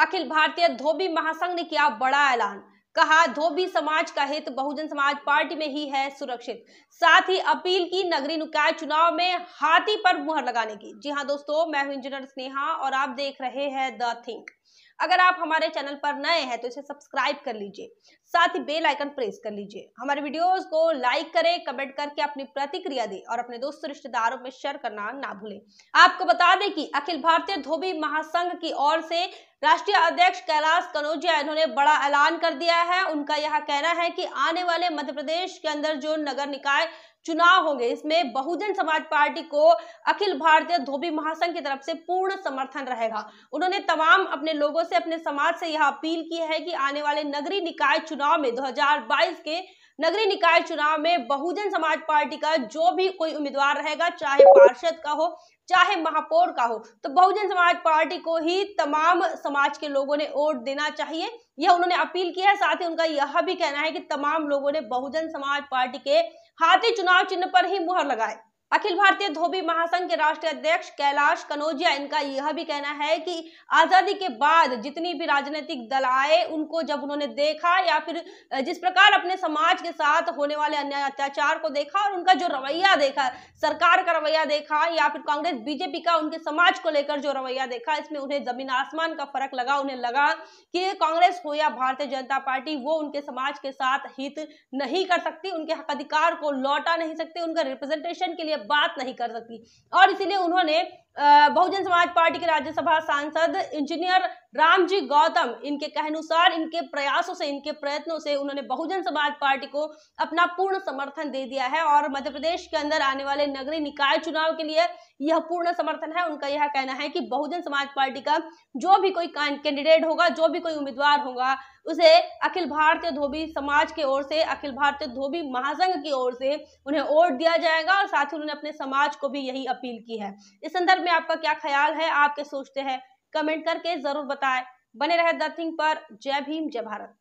अखिल भारतीय धोबी महासंघ ने किया बड़ा ऐलान कहा धोबी समाज का हित बहुजन समाज पार्टी में ही है सुरक्षित साथ ही अपील की नगरी निकाय चुनाव में हाथी पर मुहर लगाने की जी हाँ दोस्तों मैं हूं इंजीनियर स्नेहा और आप देख रहे हैं द थिंक अगर आप हमारे चैनल पर नए हैं तो इसे सब्सक्राइब कर लीजिए साथ ही बेल आइकन प्रेस कर लीजिए हमारे वीडियोस को लाइक करें कमेंट करके अपनी प्रतिक्रिया दें और अपने दोस्तों रिश्तेदारों में शेयर करना ना भूलें आपको बता दें कि अखिल भारतीय धोबी महासंघ की ओर से राष्ट्रीय अध्यक्ष कैलाश कनौजिया इन्होंने बड़ा ऐलान कर दिया है उनका यह कहना है कि आने वाले मध्य प्रदेश के अंदर जो नगर निकाय चुनाव होंगे इसमें बहुजन समाज पार्टी को अखिल भारतीय धोबी महासंघ की तरफ से पूर्ण समर्थन रहेगा उन्होंने तमाम अपने लोगों से अपने समाज से यह अपील की है कि आने वाले नगरीय निकाय चुनाव में 2022 के नगरीय निकाय चुनाव में बहुजन समाज पार्टी का जो भी कोई उम्मीदवार रहेगा चाहे पार्षद का हो चाहे महापौर का हो तो बहुजन समाज पार्टी को ही तमाम समाज के लोगों ने वोट देना चाहिए यह उन्होंने अपील की है साथ ही उनका यह भी कहना है कि तमाम लोगों ने बहुजन समाज पार्टी के हाथी चुनाव चिन्ह पर ही मुहर लगाए अखिल भारतीय धोबी महासंघ के राष्ट्रीय अध्यक्ष कैलाश कनोजिया इनका यह भी कहना है कि आजादी के बाद जितनी भी राजनीतिक दल आए उनको जब उन्होंने देखा या फिर जिस प्रकार अपने समाज के साथ होने वाले अन्याय अत्याचार को देखा और उनका जो रवैया देखा सरकार का रवैया देखा या फिर कांग्रेस बीजेपी का उनके समाज को लेकर जो रवैया देखा इसमें उन्हें जमीन आसमान का फर्क लगा उन्हें लगा कि कांग्रेस हो या भारतीय जनता पार्टी वो उनके समाज के साथ हित नहीं कर सकती उनके हक अधिकार को लौटा नहीं सकते उनका रिप्रेजेंटेशन के लिए लिए बात नहीं कर सकती और इसीलिए उन्होंने बहुजन समाज पार्टी के राज्यसभा सांसद इंजीनियर रामजी गौतम इनके कहनुसार इनके प्रयासों से इनके प्रयत्नों से उन्होंने बहुजन समाज पार्टी को अपना पूर्ण समर्थन दे दिया है और मध्य प्रदेश के अंदर आने वाले नगरीय निकाय चुनाव के लिए यह पूर्ण समर्थन है उनका यह कहना है कि बहुजन समाज पार्टी का जो भी कोई कैंडिडेट होगा जो भी कोई उम्मीदवार होगा उसे अखिल भारतीय धोबी समाज की ओर से अखिल भारतीय धोबी महासंघ की ओर से उन्हें वोट दिया जाएगा और साथ ही उन्होंने अपने समाज को भी यही अपील की है इस संदर्भ में आपका क्या ख्याल है आप क्या सोचते हैं कमेंट करके जरूर बताएं बने रहे द थिंग पर जय भीम जय भारत